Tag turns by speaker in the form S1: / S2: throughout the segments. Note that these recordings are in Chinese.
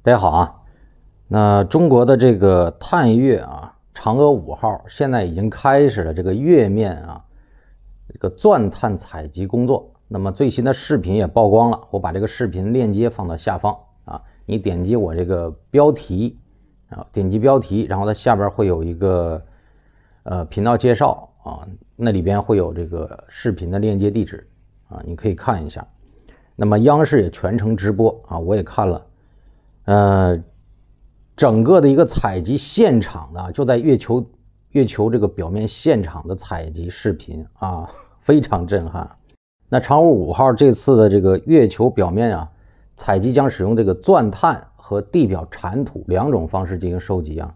S1: 大家好啊，那中国的这个探月啊，嫦娥五号现在已经开始了这个月面啊这个钻探采集工作。那么最新的视频也曝光了，我把这个视频链接放到下方啊，你点击我这个标题啊，点击标题，然后它下边会有一个呃频道介绍啊，那里边会有这个视频的链接地址啊，你可以看一下。那么央视也全程直播啊，我也看了。呃，整个的一个采集现场呢，就在月球月球这个表面现场的采集视频啊，非常震撼。那嫦娥五号这次的这个月球表面啊，采集将使用这个钻探和地表铲土两种方式进行收集啊。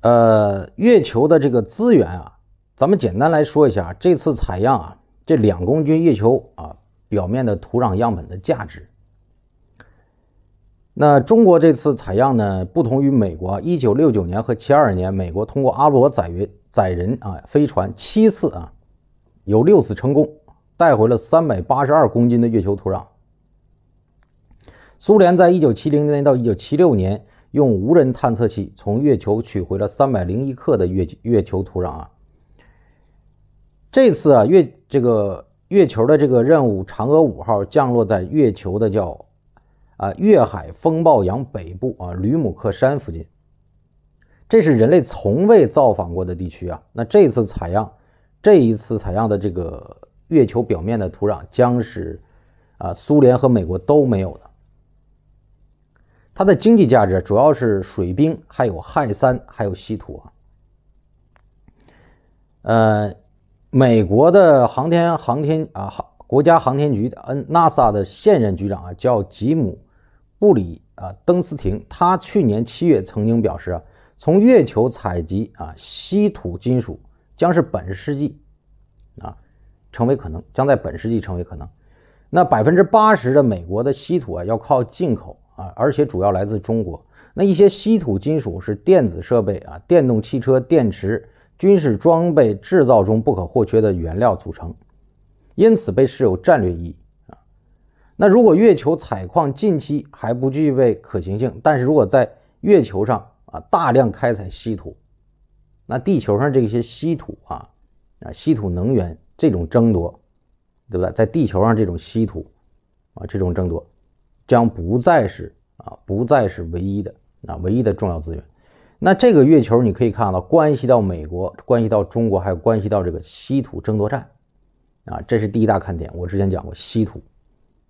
S1: 呃，月球的这个资源啊，咱们简单来说一下这次采样啊，这两公斤月球啊表面的土壤样本的价值。那中国这次采样呢，不同于美国。一九六九年和七二年，美国通过阿罗载人载人啊飞船七次啊，有六次成功带回了三百八十二公斤的月球土壤。苏联在一九七零年到一九七六年，用无人探测器从月球取回了三百零一克的月月球土壤啊。这次啊月这个月球的这个任务，嫦娥五号降落在月球的叫。啊，月海风暴洋北部啊，吕姆克山附近，这是人类从未造访过的地区啊。那这次采样，这一次采样的这个月球表面的土壤将是啊，苏联和美国都没有的。它的经济价值主要是水冰，还有氦三，还有稀土啊。呃，美国的航天航天啊，航国家航天局的 N NASA 的现任局长啊，叫吉姆。布里啊，登斯廷，他去年七月曾经表示啊，从月球采集啊稀土金属将是本世纪啊成为可能，将在本世纪成为可能。那百分之八十的美国的稀土啊要靠进口啊，而且主要来自中国。那一些稀土金属是电子设备啊、电动汽车电池、军事装备制造中不可或缺的原料组成，因此被视有战略意义。那如果月球采矿近期还不具备可行性，但是如果在月球上啊大量开采稀土，那地球上这些稀土啊啊稀土能源这种争夺，对不对？在地球上这种稀土啊这种争夺将不再是啊不再是唯一的啊唯一的重要资源。那这个月球你可以看到，关系到美国，关系到中国，还有关系到这个稀土争夺战啊，这是第一大看点。我之前讲过稀土。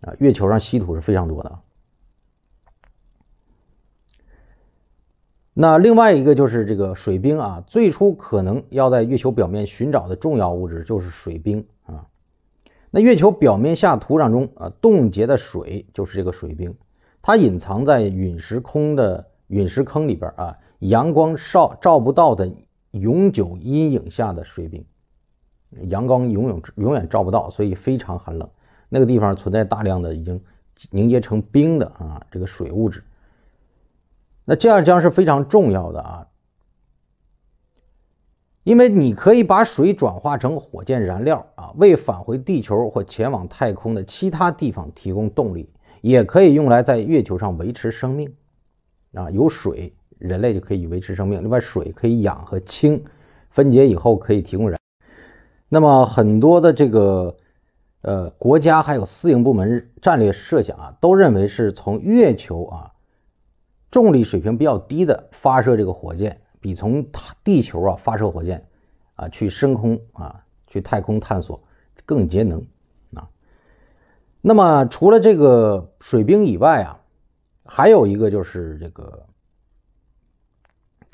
S1: 啊，月球上稀土是非常多的。那另外一个就是这个水冰啊，最初可能要在月球表面寻找的重要物质就是水冰啊。那月球表面下土壤中啊，冻结的水就是这个水冰，它隐藏在陨石坑的陨石坑里边啊，阳光照照不到的永久阴影下的水冰，阳光永远永远照不到，所以非常寒冷。那个地方存在大量的已经凝结成冰的啊，这个水物质。那这样将是非常重要的啊，因为你可以把水转化成火箭燃料啊，为返回地球或前往太空的其他地方提供动力，也可以用来在月球上维持生命啊。有水，人类就可以维持生命。另外，水可以氧和氢分解以后可以提供燃那么很多的这个。呃，国家还有私营部门战略设想啊，都认为是从月球啊重力水平比较低的发射这个火箭，比从地球啊发射火箭啊去升空啊去太空探索更节能啊。那么除了这个水冰以外啊，还有一个就是这个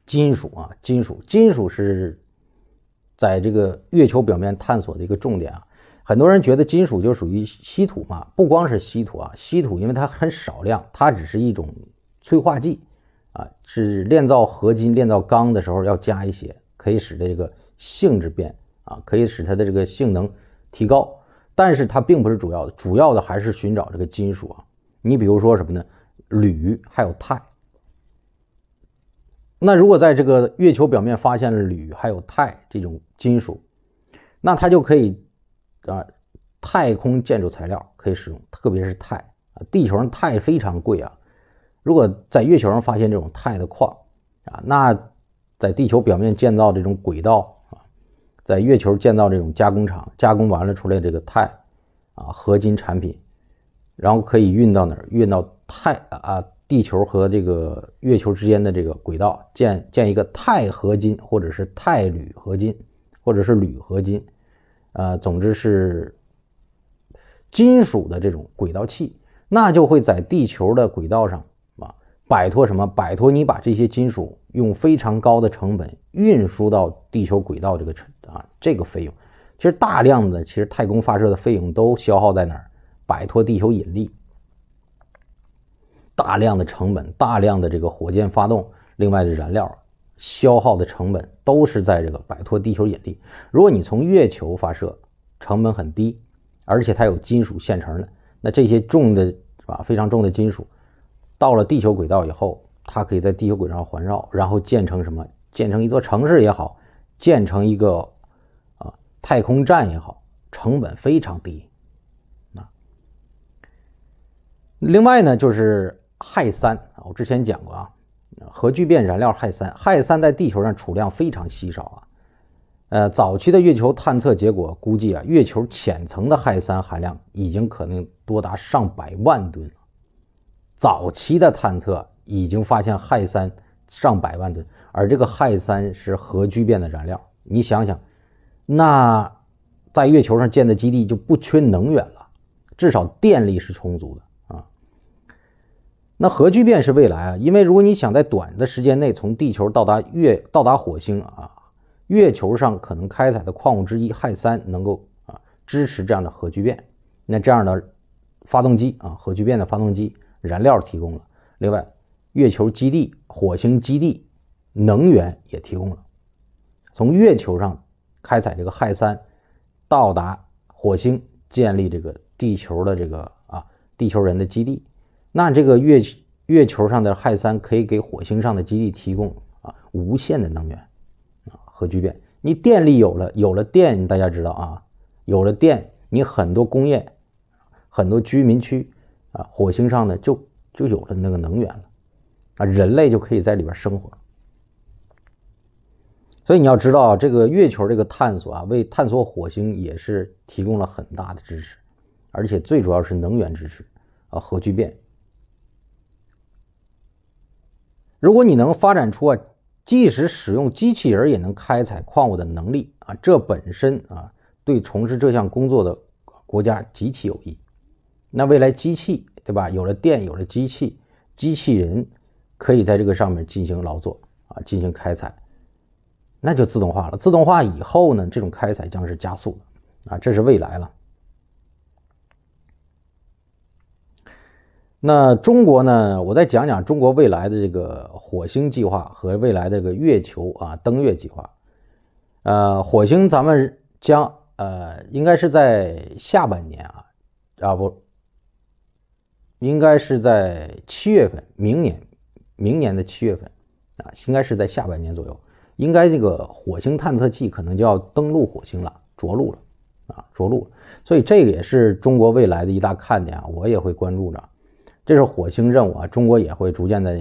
S1: 金属啊，金属金属是在这个月球表面探索的一个重点啊。很多人觉得金属就属于稀土嘛，不光是稀土啊，稀土因为它很少量，它只是一种催化剂啊，是炼造合金、炼造钢的时候要加一些，可以使这个性质变啊，可以使它的这个性能提高，但是它并不是主要的，主要的还是寻找这个金属啊。你比如说什么呢？铝还有钛。那如果在这个月球表面发现了铝还有钛这种金属，那它就可以。啊，太空建筑材料可以使用，特别是钛啊。地球上钛非常贵啊。如果在月球上发现这种钛的矿啊，那在地球表面建造这种轨道啊，在月球建造这种加工厂，加工完了出来这个钛啊合金产品，然后可以运到哪儿？运到太啊地球和这个月球之间的这个轨道，建建一个钛合金，或者是钛铝合金，或者是铝合金。呃，总之是金属的这种轨道器，那就会在地球的轨道上啊，摆脱什么？摆脱你把这些金属用非常高的成本运输到地球轨道这个成啊，这个费用，其实大量的其实太空发射的费用都消耗在哪儿？摆脱地球引力，大量的成本，大量的这个火箭发动，另外的燃料。消耗的成本都是在这个摆脱地球引力。如果你从月球发射，成本很低，而且它有金属现成的，那这些重的，是吧？非常重的金属，到了地球轨道以后，它可以在地球轨道上环绕，然后建成什么？建成一座城市也好，建成一个啊太空站也好，成本非常低。啊，另外呢，就是氦三啊，我之前讲过啊。核聚变燃料氦三，氦三在地球上储量非常稀少啊。呃，早期的月球探测结果估计啊，月球浅层的氦三含量已经可能多达上百万吨早期的探测已经发现氦三上百万吨，而这个氦三是核聚变的燃料。你想想，那在月球上建的基地就不缺能源了，至少电力是充足的。那核聚变是未来啊，因为如果你想在短的时间内从地球到达月、到达火星啊，月球上可能开采的矿物之一氦三能够啊支持这样的核聚变。那这样的发动机啊，核聚变的发动机燃料提供了。另外，月球基地、火星基地能源也提供了。从月球上开采这个氦三，到达火星建立这个地球的这个啊地球人的基地。那这个月月球上的氦三可以给火星上的基地提供啊无限的能源，啊核聚变。你电力有了，有了电，大家知道啊，有了电，你很多工业、很多居民区啊，火星上呢就就有了那个能源了，啊，人类就可以在里边生活。所以你要知道这个月球这个探索啊，为探索火星也是提供了很大的支持，而且最主要是能源支持，啊核聚变。如果你能发展出啊，即使使用机器人也能开采矿物的能力啊，这本身啊对从事这项工作的国家极其有益。那未来机器对吧？有了电，有了机器，机器人可以在这个上面进行劳作啊，进行开采，那就自动化了。自动化以后呢，这种开采将是加速的啊，这是未来了。那中国呢？我再讲讲中国未来的这个火星计划和未来的这个月球啊登月计划。呃，火星咱们将呃应该是在下半年啊啊不，应该是在七月份，明年明年的七月份啊，应该是在下半年左右，应该这个火星探测器可能就要登陆火星了，着陆了啊着陆。所以这个也是中国未来的一大看点啊，我也会关注着。这是火星任务啊，中国也会逐渐的，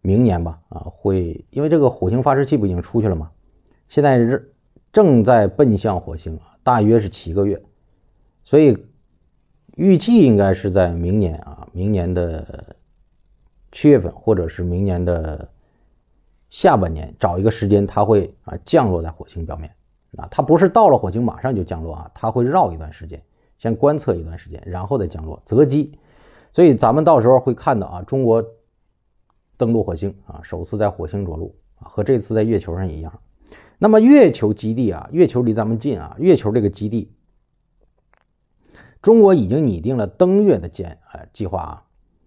S1: 明年吧，啊，会因为这个火星发射器不已经出去了吗？现在是正在奔向火星，大约是七个月，所以预计应该是在明年啊，明年的七月份或者是明年的下半年，找一个时间，它会啊降落在火星表面啊，它不是到了火星马上就降落啊，它会绕一段时间，先观测一段时间，然后再降落，择机。所以咱们到时候会看到啊，中国登陆火星啊，首次在火星着陆啊，和这次在月球上一样。那么月球基地啊，月球离咱们近啊，月球这个基地，中国已经拟定了登月的建呃计划啊，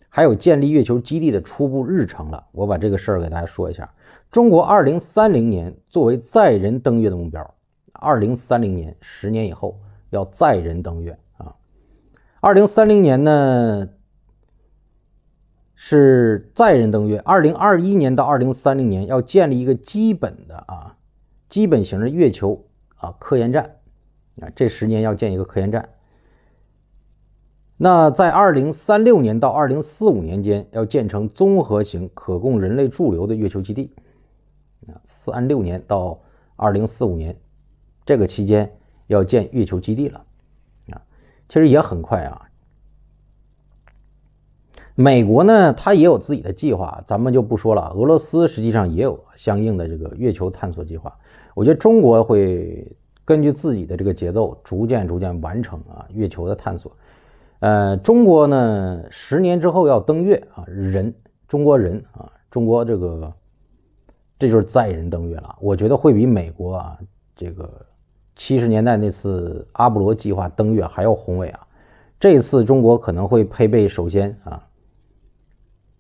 S1: 还有建立月球基地的初步日程了。我把这个事儿给大家说一下：中国二零三零年作为载人登月的目标，二零三零年十年以后要载人登月啊，二零三零年呢？是载人登月，二零二一年到二零三零年要建立一个基本的啊，基本型的月球啊科研站，啊，这十年要建一个科研站。那在二零三六年到二零四五年间要建成综合型可供人类驻留的月球基地，啊，三六年到二零四五年这个期间要建月球基地了，啊，其实也很快啊。美国呢，它也有自己的计划，咱们就不说了。俄罗斯实际上也有相应的这个月球探索计划。我觉得中国会根据自己的这个节奏，逐渐逐渐完成啊月球的探索。呃，中国呢，十年之后要登月啊，人，中国人啊，中国这个这就是载人登月了。我觉得会比美国啊这个七十年代那次阿波罗计划登月还要宏伟啊。这次中国可能会配备首先啊。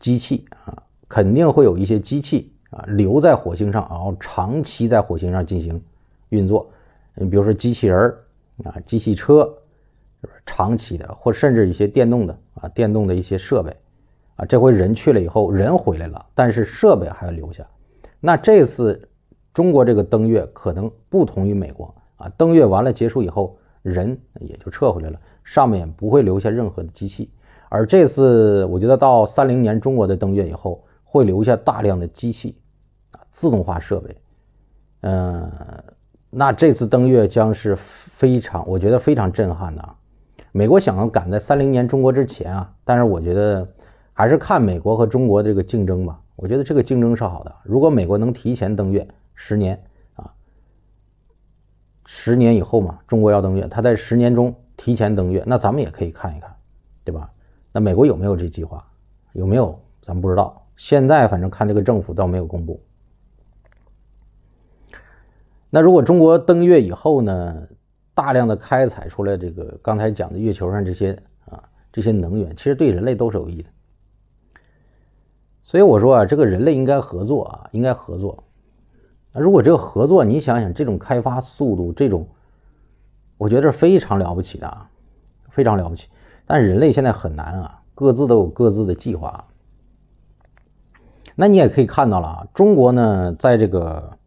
S1: 机器啊，肯定会有一些机器啊留在火星上，然后长期在火星上进行运作。你比如说机器人儿啊、机器车，长期的，或甚至一些电动的啊、电动的一些设备啊。这回人去了以后，人回来了，但是设备还要留下。那这次中国这个登月可能不同于美国啊，登月完了结束以后，人也就撤回来了，上面不会留下任何的机器。而这次，我觉得到三零年中国的登月以后，会留下大量的机器，啊，自动化设备，嗯，那这次登月将是非常，我觉得非常震撼的。美国想要赶在三零年中国之前啊，但是我觉得还是看美国和中国这个竞争吧。我觉得这个竞争是好的。如果美国能提前登月十年啊，十年以后嘛，中国要登月，他在十年中提前登月，那咱们也可以看一看，对吧？那美国有没有这计划？有没有？咱们不知道。现在反正看这个政府倒没有公布。那如果中国登月以后呢，大量的开采出来这个刚才讲的月球上这些啊这些能源，其实对人类都是有益的。所以我说啊，这个人类应该合作啊，应该合作。那如果这个合作，你想想这种开发速度，这种，我觉得非常了不起的，非常了不起。但是人类现在很难啊，各自都有各自的计划。那你也可以看到了啊，中国呢，在这个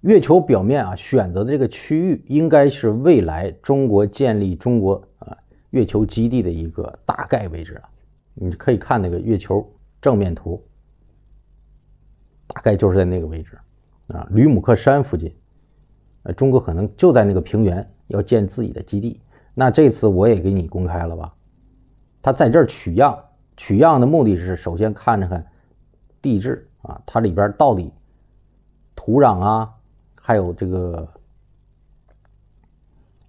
S1: 月球表面啊，选择的这个区域，应该是未来中国建立中国啊月球基地的一个大概位置啊。你可以看那个月球正面图，大概就是在那个位置啊，吕姆克山附近，中国可能就在那个平原。要建自己的基地，那这次我也给你公开了吧。他在这儿取样，取样的目的是首先看着看地质啊，它里边到底土壤啊，还有这个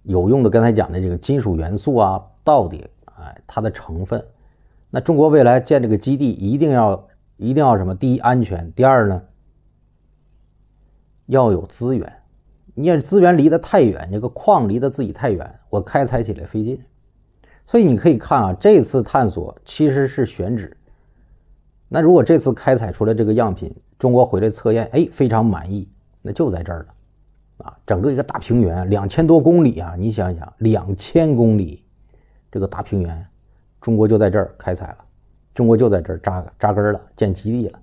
S1: 有用的刚才讲的这个金属元素啊，到底哎它的成分。那中国未来建这个基地，一定要一定要什么？第一安全，第二呢要有资源。你也资源离得太远，这个矿离得自己太远，我开采起来费劲。所以你可以看啊，这次探索其实是选址。那如果这次开采出来这个样品，中国回来测验，哎，非常满意，那就在这儿了。啊，整个一个大平原，两千多公里啊！你想想，两千公里，这个大平原，中国就在这儿开采了，中国就在这儿扎扎根了，建基地了。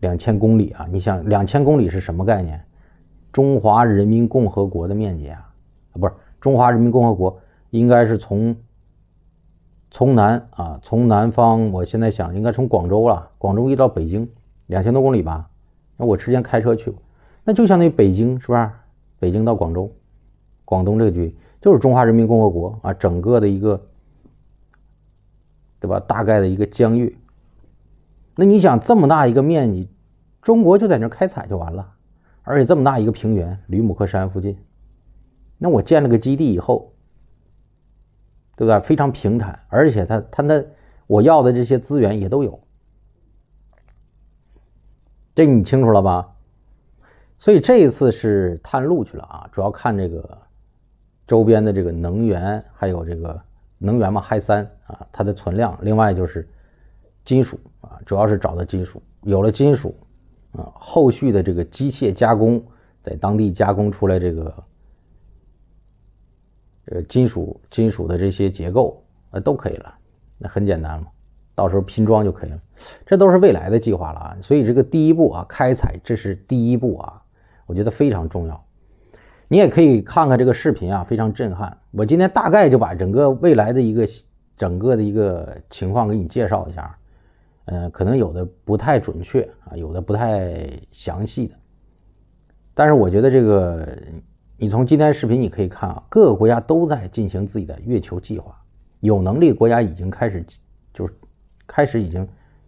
S1: 两千公里啊！你想，两千公里是什么概念？中华人民共和国的面积啊，啊不是中华人民共和国，应该是从从南啊从南方，我现在想应该从广州了，广州一直到北京，两千多公里吧。那我之前开车去过，那就相当于北京是不是？北京到广州，广东这个距离就是中华人民共和国啊，整个的一个对吧？大概的一个疆域。那你想这么大一个面积，中国就在那开采就完了。而且这么大一个平原，吕姆克山附近，那我建了个基地以后，对吧？非常平坦，而且它、它、那我要的这些资源也都有。这你清楚了吧？所以这一次是探路去了啊，主要看这个周边的这个能源，还有这个能源嘛，氦三啊，它的存量。另外就是金属啊，主要是找的金属，有了金属。啊，后续的这个机械加工，在当地加工出来这个，呃，金属金属的这些结构，呃，都可以了。那很简单嘛，到时候拼装就可以了。这都是未来的计划了啊。所以这个第一步啊，开采，这是第一步啊，我觉得非常重要。你也可以看看这个视频啊，非常震撼。我今天大概就把整个未来的一个整个的一个情况给你介绍一下。嗯，可能有的不太准确啊，有的不太详细的。但是我觉得这个，你从今天视频你可以看啊，各个国家都在进行自己的月球计划，有能力国家已经开始，就是开始已经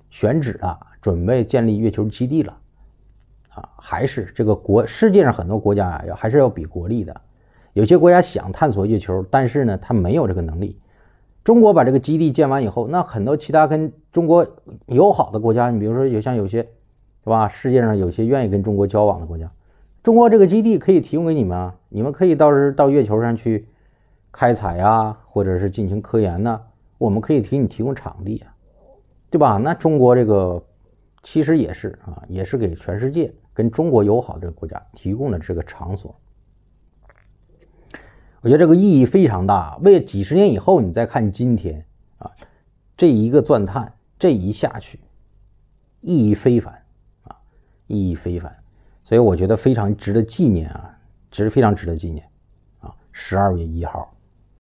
S1: 选址了，准备建立月球基地了。啊，还是这个国世界上很多国家啊，要还是要比国力的。有些国家想探索月球，但是呢，他没有这个能力。中国把这个基地建完以后，那很多其他跟中国友好的国家，你比如说有像有些，是吧？世界上有些愿意跟中国交往的国家，中国这个基地可以提供给你们啊，你们可以到时到月球上去开采呀，或者是进行科研呢，我们可以给你提供场地啊，对吧？那中国这个其实也是啊，也是给全世界跟中国友好的国家提供了这个场所。我觉得这个意义非常大，为了几十年以后你再看今天啊，这一个钻探这一下去，意义非凡啊，意义非凡，所以我觉得非常值得纪念啊，值非常值得纪念啊，十二月一号。